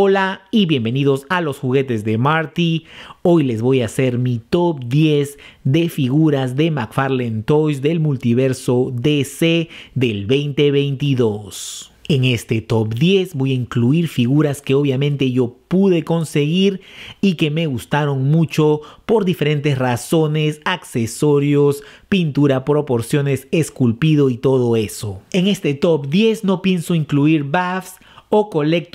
Hola y bienvenidos a los juguetes de Marty. Hoy les voy a hacer mi top 10 de figuras de McFarlane Toys del multiverso DC del 2022. En este top 10 voy a incluir figuras que obviamente yo pude conseguir y que me gustaron mucho por diferentes razones, accesorios, pintura, proporciones, esculpido y todo eso. En este top 10 no pienso incluir buffs o collect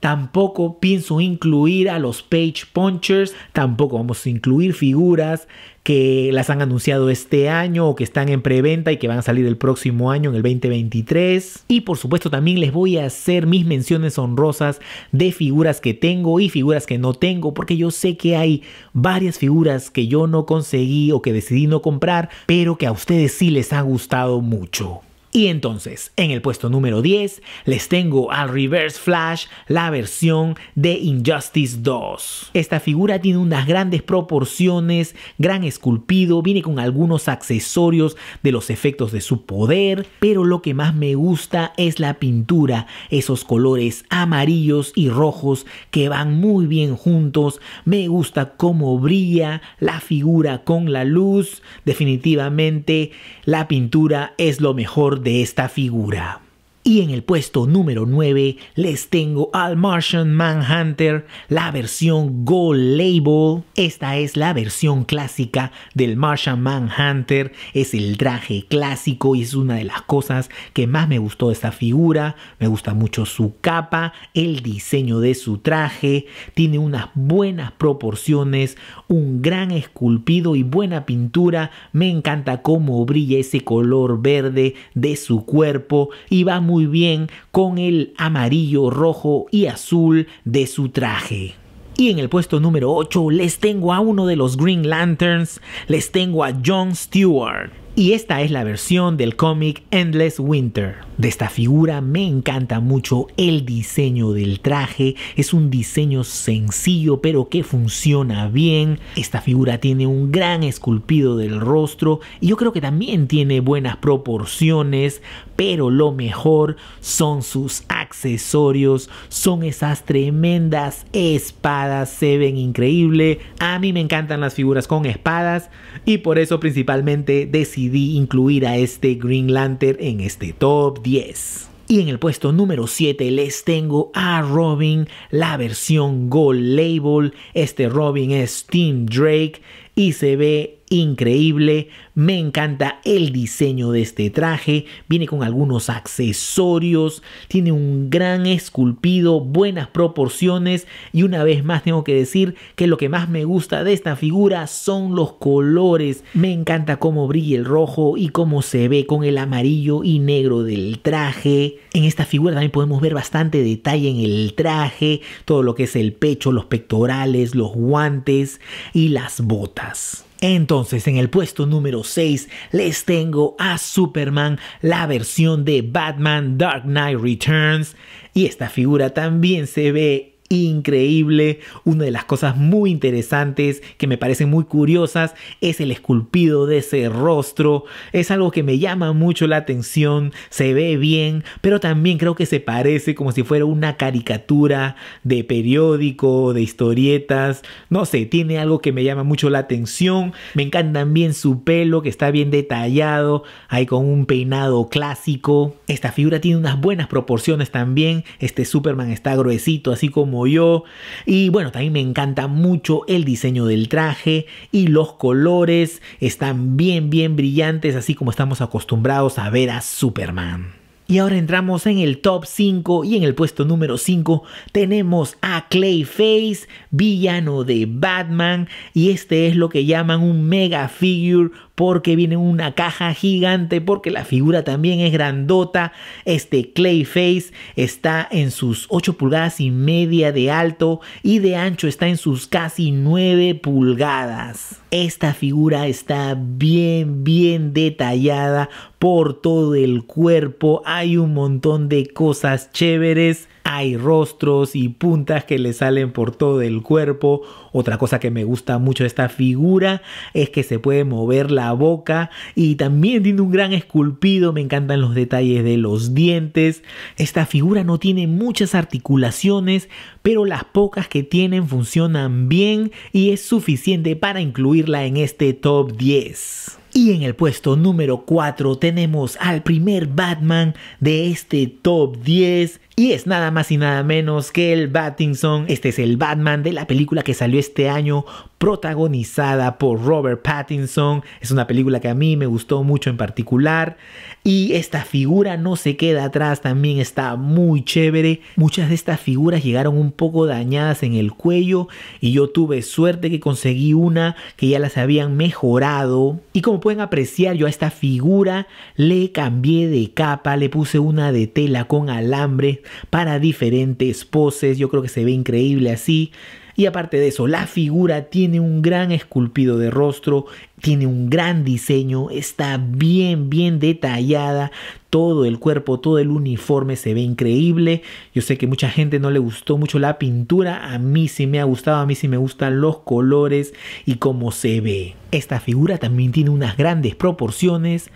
Tampoco pienso incluir a los page punchers, tampoco vamos a incluir figuras que las han anunciado este año o que están en preventa y que van a salir el próximo año en el 2023. Y por supuesto también les voy a hacer mis menciones honrosas de figuras que tengo y figuras que no tengo porque yo sé que hay varias figuras que yo no conseguí o que decidí no comprar pero que a ustedes sí les ha gustado mucho. Y entonces, en el puesto número 10, les tengo al Reverse Flash, la versión de Injustice 2. Esta figura tiene unas grandes proporciones, gran esculpido, viene con algunos accesorios de los efectos de su poder, pero lo que más me gusta es la pintura, esos colores amarillos y rojos que van muy bien juntos, me gusta cómo brilla la figura con la luz, definitivamente la pintura es lo mejor de esta figura. Y en el puesto número 9 les tengo al Martian Manhunter, la versión Go Label. Esta es la versión clásica del Martian Manhunter. Es el traje clásico y es una de las cosas que más me gustó de esta figura. Me gusta mucho su capa, el diseño de su traje. Tiene unas buenas proporciones, un gran esculpido y buena pintura. Me encanta cómo brilla ese color verde de su cuerpo y va muy bien con el amarillo, rojo y azul de su traje. Y en el puesto número 8 les tengo a uno de los Green Lanterns, les tengo a John Stewart y esta es la versión del cómic Endless Winter. De esta figura me encanta mucho el diseño del traje, es un diseño sencillo pero que funciona bien, esta figura tiene un gran esculpido del rostro y yo creo que también tiene buenas proporciones, pero lo mejor son sus accesorios, son esas tremendas espadas, se ven increíble, a mí me encantan las figuras con espadas y por eso principalmente decidí incluir a este Green Lantern en este top 10. Y en el puesto número 7 les tengo a Robin, la versión Gold Label. Este Robin es Team Drake y se ve increíble, me encanta el diseño de este traje, viene con algunos accesorios, tiene un gran esculpido, buenas proporciones y una vez más tengo que decir que lo que más me gusta de esta figura son los colores, me encanta cómo brilla el rojo y cómo se ve con el amarillo y negro del traje, en esta figura también podemos ver bastante detalle en el traje, todo lo que es el pecho, los pectorales, los guantes y las botas. Entonces, en el puesto número 6 les tengo a Superman, la versión de Batman Dark Knight Returns. Y esta figura también se ve increíble. Una de las cosas muy interesantes que me parecen muy curiosas es el esculpido de ese rostro. Es algo que me llama mucho la atención, se ve bien, pero también creo que se parece como si fuera una caricatura de periódico, de historietas. No sé, tiene algo que me llama mucho la atención. Me encanta también su pelo, que está bien detallado, ahí con un peinado clásico. Esta figura tiene unas buenas proporciones también. Este Superman está gruesito, así como yo. Y bueno, también me encanta mucho el diseño del traje y los colores están bien, bien brillantes, así como estamos acostumbrados a ver a Superman. Y ahora entramos en el top 5 y en el puesto número 5 tenemos a Clayface, villano de Batman, y este es lo que llaman un mega figure porque viene una caja gigante, porque la figura también es grandota. Este Clayface está en sus 8 pulgadas y media de alto y de ancho está en sus casi 9 pulgadas. Esta figura está bien, bien detallada por todo el cuerpo. Hay un montón de cosas chéveres hay rostros y puntas que le salen por todo el cuerpo. Otra cosa que me gusta mucho de esta figura es que se puede mover la boca y también tiene un gran esculpido. Me encantan los detalles de los dientes. Esta figura no tiene muchas articulaciones, pero las pocas que tienen funcionan bien y es suficiente para incluirla en este top 10. Y en el puesto número 4 tenemos al primer Batman de este top 10. Y es nada más y nada menos que el Battinson. Este es el Batman de la película que salió este año protagonizada por Robert Pattinson. Es una película que a mí me gustó mucho en particular. Y esta figura no se queda atrás, también está muy chévere. Muchas de estas figuras llegaron un poco dañadas en el cuello y yo tuve suerte que conseguí una que ya las habían mejorado. Y como pueden apreciar, yo a esta figura le cambié de capa, le puse una de tela con alambre para diferentes poses. Yo creo que se ve increíble así. Y aparte de eso, la figura tiene un gran esculpido de rostro, tiene un gran diseño, está bien, bien detallada, todo el cuerpo, todo el uniforme se ve increíble. Yo sé que mucha gente no le gustó mucho la pintura, a mí sí me ha gustado, a mí sí me gustan los colores y cómo se ve. Esta figura también tiene unas grandes proporciones,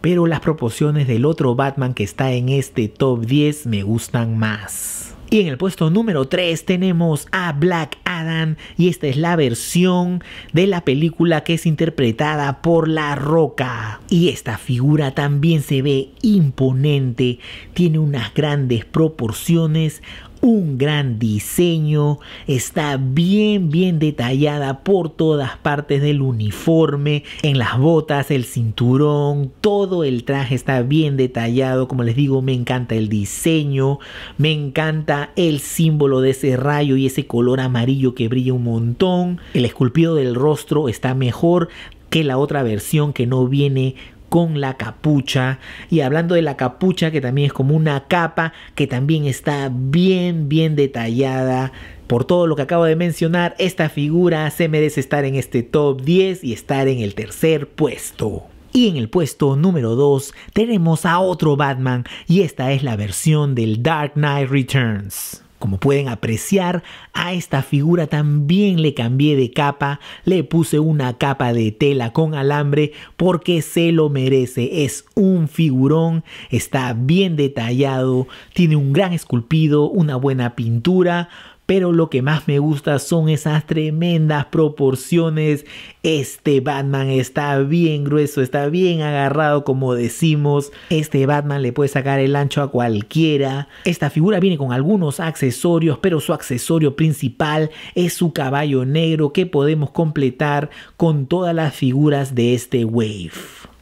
pero las proporciones del otro Batman que está en este top 10 me gustan más. Y en el puesto número 3 tenemos a Black Adam y esta es la versión de la película que es interpretada por La Roca. Y esta figura también se ve imponente, tiene unas grandes proporciones, un gran diseño, está bien, bien detallada por todas partes del uniforme, en las botas, el cinturón, todo el traje está bien detallado, como les digo, me encanta el diseño, me encanta el símbolo de ese rayo y ese color amarillo que brilla un montón, el esculpido del rostro está mejor que la otra versión que no viene con la capucha. Y hablando de la capucha, que también es como una capa, que también está bien, bien detallada. Por todo lo que acabo de mencionar, esta figura se merece estar en este top 10 y estar en el tercer puesto. Y en el puesto número 2 tenemos a otro Batman y esta es la versión del Dark Knight Returns. Como pueden apreciar, a esta figura también le cambié de capa, le puse una capa de tela con alambre porque se lo merece, es un figurón, está bien detallado, tiene un gran esculpido, una buena pintura, pero lo que más me gusta son esas tremendas proporciones. Este Batman está bien grueso, está bien agarrado como decimos. Este Batman le puede sacar el ancho a cualquiera. Esta figura viene con algunos accesorios, pero su accesorio principal es su caballo negro que podemos completar con todas las figuras de este Wave.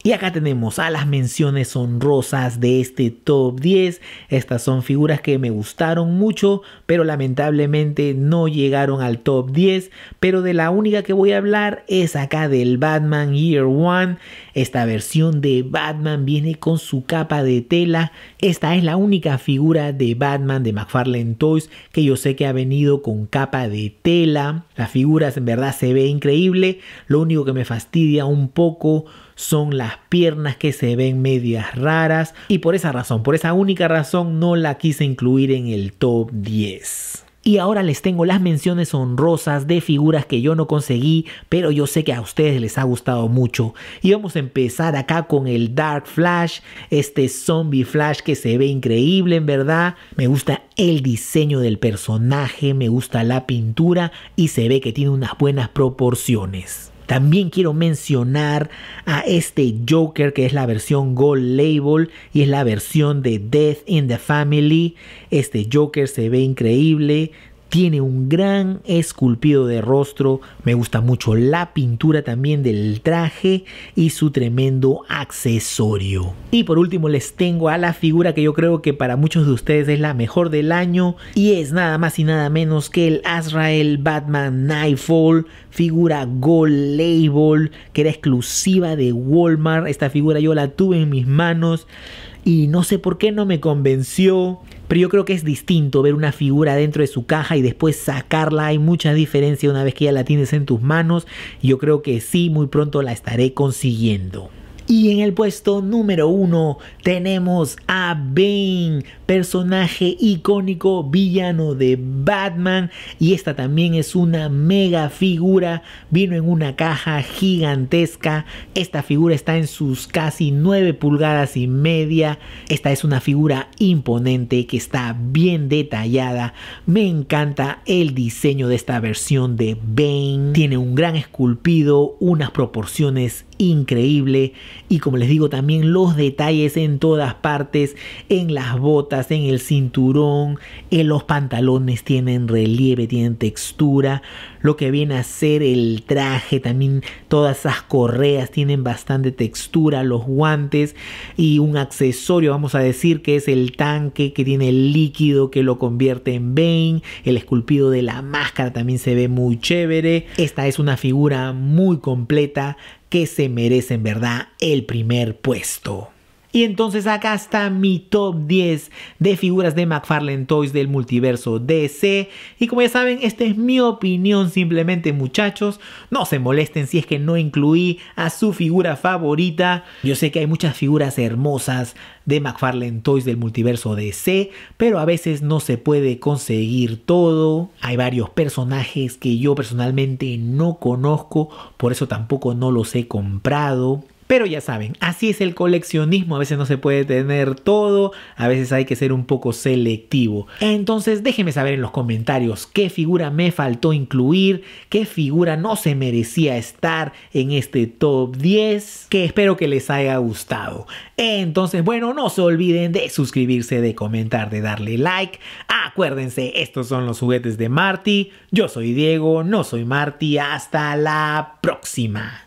Y acá tenemos a las menciones honrosas de este top 10. Estas son figuras que me gustaron mucho, pero lamentablemente no llegaron al top 10. Pero de la única que voy a hablar es acá del Batman Year One. Esta versión de Batman viene con su capa de tela. Esta es la única figura de Batman de McFarlane Toys que yo sé que ha venido con capa de tela. Las figuras en verdad se ve increíble. Lo único que me fastidia un poco son las piernas que se ven medias raras y por esa razón, por esa única razón no la quise incluir en el top 10. Y ahora les tengo las menciones honrosas de figuras que yo no conseguí, pero yo sé que a ustedes les ha gustado mucho. Y vamos a empezar acá con el Dark Flash, este zombie Flash que se ve increíble en verdad. Me gusta el diseño del personaje, me gusta la pintura y se ve que tiene unas buenas proporciones. También quiero mencionar a este Joker que es la versión Gold Label y es la versión de Death in the Family. Este Joker se ve increíble, tiene un gran esculpido de rostro, me gusta mucho la pintura también del traje y su tremendo accesorio. Y por último les tengo a la figura que yo creo que para muchos de ustedes es la mejor del año y es nada más y nada menos que el Azrael Batman Nightfall, figura Gold Label que era exclusiva de Walmart. Esta figura yo la tuve en mis manos y no sé por qué no me convenció. Pero yo creo que es distinto ver una figura dentro de su caja y después sacarla. Hay mucha diferencia una vez que ya la tienes en tus manos. Yo creo que sí, muy pronto la estaré consiguiendo. Y en el puesto número uno tenemos a Bane, personaje icónico villano de Batman. Y esta también es una mega figura. Vino en una caja gigantesca. Esta figura está en sus casi 9 pulgadas y media. Esta es una figura imponente que está bien detallada. Me encanta el diseño de esta versión de Bane. Tiene un gran esculpido, unas proporciones increíble. Y como les digo, también los detalles en todas partes, en las botas, en el cinturón, en los pantalones tienen relieve, tienen textura. Lo que viene a ser el traje, también todas esas correas tienen bastante textura, los guantes y un accesorio, vamos a decir que es el tanque que tiene el líquido que lo convierte en Bane. El esculpido de la máscara también se ve muy chévere. Esta es una figura muy completa que se merece en ¿verdad?, el primer puesto. Y entonces acá está mi top 10 de figuras de McFarlane Toys del multiverso DC. Y como ya saben, esta es mi opinión simplemente muchachos. No se molesten si es que no incluí a su figura favorita. Yo sé que hay muchas figuras hermosas de McFarlane Toys del multiverso DC, pero a veces no se puede conseguir todo. Hay varios personajes que yo personalmente no conozco, por eso tampoco no los he comprado. Pero ya saben, así es el coleccionismo, a veces no se puede tener todo, a veces hay que ser un poco selectivo. Entonces déjenme saber en los comentarios qué figura me faltó incluir, qué figura no se merecía estar en este top 10, que espero que les haya gustado. Entonces bueno, no se olviden de suscribirse, de comentar, de darle like. Acuérdense, estos son los juguetes de Marty. Yo soy Diego, no soy Marty. Hasta la próxima.